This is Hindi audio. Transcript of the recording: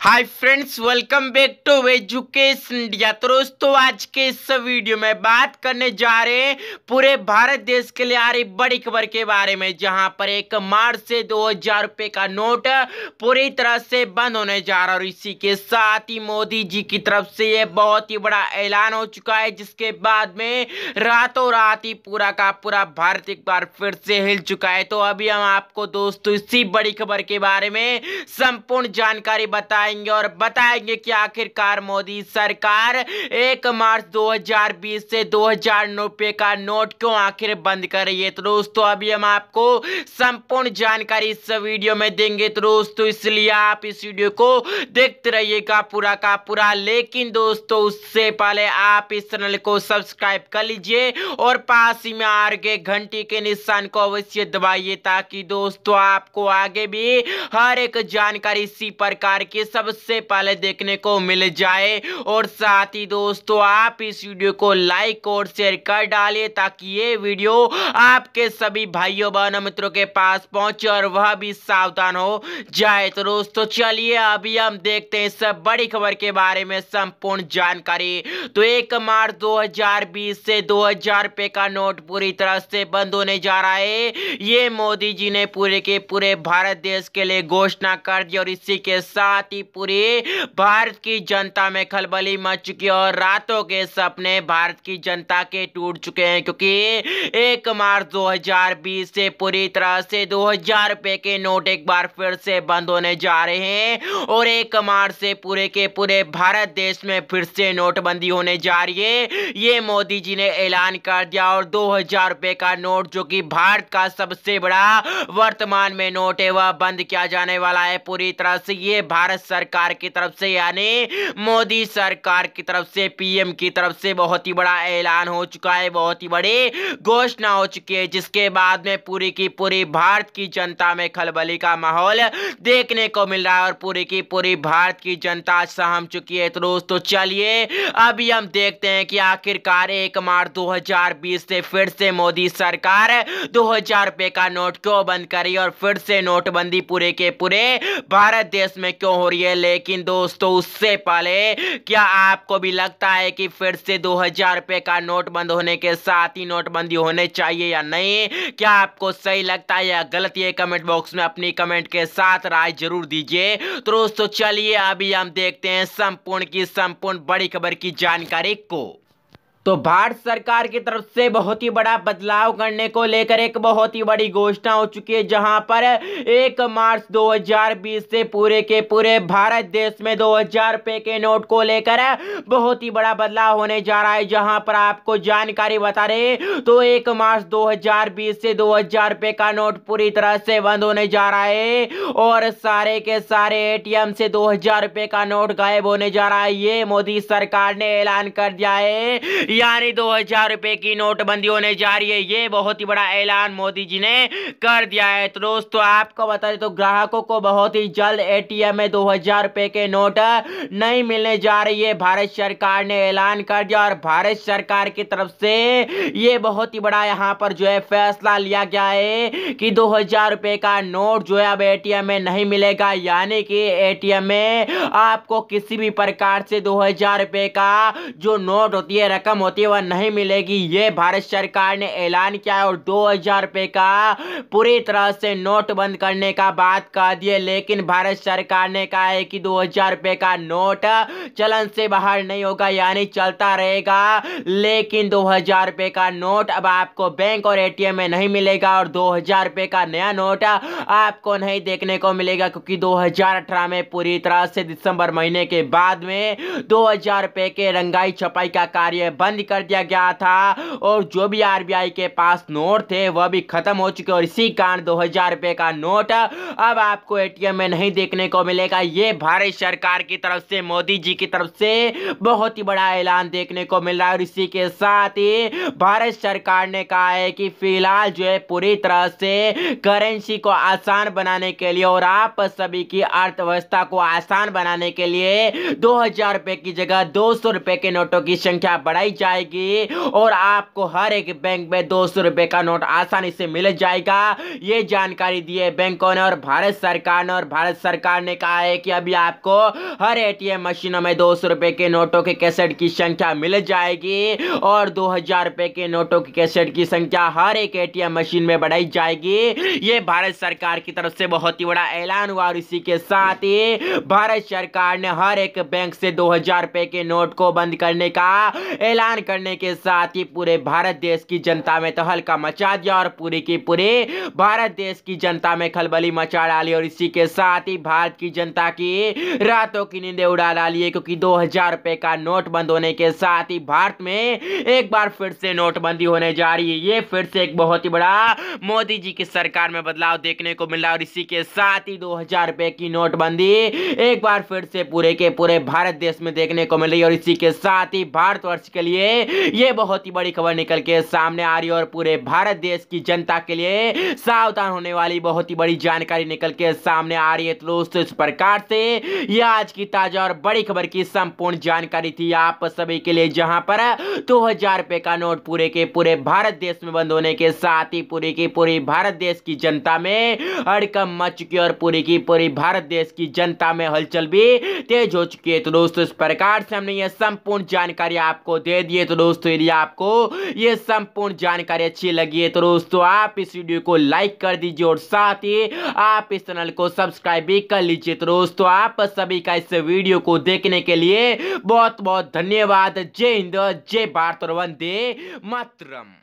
hi friends welcome back to education India तो दोस्तों आज के इस वीडियो में बात करने जा रहे हैं पूरे भारत देश के लिए आ रही बड़ी खबर के बारे में जहां पर एक मार्च से दो हजार रुपये का नोट पूरी तरह से बंद होने जा रहा है और इसी के साथ ही मोदी जी की तरफ से ये बहुत ही बड़ा ऐलान हो चुका है जिसके बाद में रातों रात ही पूरा का पूरा भारत एक बार फिर से हिल चुका है तो अभी हम आपको दोस्तों इसी बड़ी खबर के बारे में संपूर्ण जानकारी बताए बताएंगे और बताएंगे कि आखिरकार मोदी सरकार एक मार्च 2020 से दो रुपए का नोट क्यों आखिर बंद कर रही है तो दोस्तों अभी हम आपको संपूर्ण जानकारी इस वीडियो में देंगे तो दोस्तों इसलिए आप इस वीडियो को देखते रहिएगा पूरा का पूरा लेकिन दोस्तों उससे पहले आप इस चैनल को सब्सक्राइब कर लीजिए और पास ही में आर के घंटी के निशान को अवश्य दबाइए ताकि दोस्तों आपको आगे भी हर एक जानकारी इसी प्रकार के सबसे पहले देखने को मिल जाए और साथ ही दोस्तों आप इस वीडियो को लाइक और शेयर कर डालिए ताकि ये वीडियो आपके सभी भाइयों बहनों मित्रों के पास पहुंचे और वह भी सावधान हो जाए तो दोस्तों चलिए अभी हम देखते हैं सब बड़ी खबर के बारे में संपूर्ण जानकारी तो एक मार्च दो से दो रुपए का नोट पूरी तरह से बंद होने जा रहा है ये मोदी जी ने पूरे के पूरे भारत देश के लिए घोषणा कर दी और इसी के साथ ही पूरी भारत की जनता में खलबली मच चुकी और रातों के सपने भारत की जनता के टूट चुके हैं क्योंकि एक मार्च 2020 से पूरी तरह से दो हजार के नोट एक बार फिर से बंद होने जा रहे हैं और एक मार्च से पूरे के पूरे भारत देश में फिर से नोटबंदी होने जा रही है ये मोदी जी ने ऐलान कर दिया और दो हजार रुपए का नोट जो कि भारत का सबसे बड़ा वर्तमान में नोट है वह बंद किया जाने वाला है पूरी तरह से ये भारत सरकार की तरफ से यानी मोदी सरकार की तरफ से पीएम की तरफ से बहुत ही बड़ा ऐलान हो चुका है बहुत ही बड़ी घोषणा हो चुकी है जिसके बाद में पूरी की पूरी भारत की जनता में खलबली का माहौल देखने को मिल रहा है और पूरी की पूरी भारत की जनता सहम चुकी है तो दोस्तों चलिए अभी हम देखते हैं कि आखिरकार एक मार्च दो से फिर से मोदी सरकार दो रुपए का नोट क्यों बंद करी और फिर से नोटबंदी पूरे के पूरे भारत देश में क्यों हो रही है है लेकिन दोस्तों उससे पहले क्या आपको भी लगता है कि फिर से दो हजार रुपए का नोट बंद होने के साथ ही नोटबंदी होने चाहिए या नहीं क्या आपको सही लगता है या गलत ये कमेंट बॉक्स में अपनी कमेंट के साथ राय जरूर दीजिए तो दोस्तों चलिए अभी हम देखते हैं संपूर्ण की संपूर्ण बड़ी खबर की जानकारी को तो भारत सरकार की तरफ से बहुत ही बड़ा बदलाव करने को लेकर एक बहुत ही बड़ी घोषणा हो चुकी है जहां पर एक मार्च 2020 से पूरे के पूरे भारत देश में दो हजार रुपए के नोट को लेकर बहुत ही बड़ा बदलाव होने जा रहा है जहां पर आपको जानकारी बता रहे तो एक मार्च 2020 से दो हजार रुपए का नोट पूरी तरह से बंद होने जा रहा है और सारे के सारे ए से दो हजार का नोट गायब होने जा रहा है ये मोदी सरकार ने ऐलान कर दिया है यानी दो हजार रुपए की नोटबंदी होने जा रही है ये बहुत ही बड़ा ऐलान मोदी जी ने कर दिया है तो दोस्तों आपको बता दें तो ग्राहकों को बहुत ही जल्द एटीएम में दो हजार रुपए के नोट नहीं मिलने जा रही है भारत सरकार ने ऐलान कर दिया और भारत सरकार की तरफ से ये बहुत ही बड़ा यहाँ पर जो है फैसला लिया गया है कि दो हजार रुपए का नोट जो है अब एटीएम में नहीं मिलेगा यानी कि एटीएम में आपको किसी भी प्रकार से दो हजार रुपए का जो नोट होती है रकम होती है वह नहीं मिलेगी ये भारत सरकार ने ऐलान किया है और दो हजार रुपए का पूरी तरह से नोट बंद करने का बात कह दिए लेकिन भारत सरकार ने कहा है कि दो हजार रुपए का नोट चलन से बाहर नहीं होगा यानी चलता रहेगा लेकिन दो हजार रुपए का नोट अब आपको बैंक और एटीएम में नहीं मिलेगा और दो हजार रुपए का नया नोट आपको नहीं देखने को मिलेगा क्योंकि दो हजार अठारह में पूरी तरह से दिसंबर महीने के बाद में दो हजार रुपए के रंगाई छपाई का कार्य बंद बंद कर दिया गया था और जो भी आरबीआई के पास नोट थे वह भी खत्म हो चुके और इसी कारण दो रुपए का नोट अब आपको एटीएम में नहीं देखने को मिलेगा ये भारत सरकार की तरफ से मोदी जी की तरफ से बहुत ही बड़ा ऐलान देखने को मिल रहा है और इसी के साथ ही भारत सरकार ने कहा है कि फिलहाल जो है पूरी तरह से करेंसी को आसान बनाने के लिए और आप सभी की अर्थव्यवस्था को आसान बनाने के लिए दो हजार रुपए की जगह दो सौ रुपए के नोटों की संख्या बढ़ाई जाएगी और आपको हर एक बैंक में दो सौ रुपये का नोट आसानी से मिल जाएगा ये जानकारी दी है बैंकों ने और भारत सरकार ने और भारत सरकार ने कहा है कि अभी आपको हर एटीएम मशीनों में दो सौ रुपये के नोटों के कैसेट की संख्या मिल जाएगी और दो हजार रुपये के नोटों के कैसेट की संख्या हर एक एटीएम मशीन में बढ़ाई जाएगी ये भारत सरकार की तरफ से बहुत ही बड़ा ऐलान हुआ और इसी के साथ ही भारत सरकार ने हर एक बैंक से दो हजार रुपये के नोट को बंद करने का ऐलान ऐलान करने के साथ ही पूरे भारत देश की जनता में तो हल्का मचा दिया और पूरी की पूरे भारत देश की जनता में खलबली मचा डाली और इसी के साथ ही भारत की जनता की रातों की नींदें उड़ा डाली क्योंकि दो हजार रुपए का नोट बंद होने के साथ ही भारत में एक बार फिर से नोटबंदी होने जा रही है ये फिर से एक बहुत ही बड़ा मोदी जी की सरकार में बदलाव देखने को मिला और इसी के साथ ही दो हजार रुपए की नोटबंदी एक बार फिर से पूरे के पूरे भारत देश में देखने को मिल रही है और इसी के साथ ही भारतवर्ष के लिए लिए ये बहुत ही बड़ी खबर निकल के सामने आ रही है और पूरे भारत देश की जनता के लिए सावधान होने वाली बहुत ही बड़ी जानकारी निकल के सामने आ रही है तो दोस्तों इस प्रकार से ये आज की ताजा और बड़ी खबर की संपूर्ण जानकारी थी आप सभी के लिए जहां पर दो हजार रुपए का नोट पूरे के पूरे भारत देश में बंद होने के साथ ही पूरी की पूरी भारत देश की जनता में हड़कम मच चुकी और पूरी की पूरी भारत देश की जनता में हलचल भी तेज हो चुकी है तो दोस्तों इस प्रकार से हमने यह संपूर्ण जानकारी आपको दे दी दिए तो दोस्तों यदि आपको ये संपूर्ण जानकारी अच्छी लगी है तो दोस्तों आप इस वीडियो को लाइक कर दीजिए और साथ ही आप इस चैनल को सब्सक्राइब भी कर लीजिए तो दोस्तों आप सभी का इस वीडियो को देखने के लिए बहुत बहुत धन्यवाद जय हिंद जय भारत और वंदे मातरम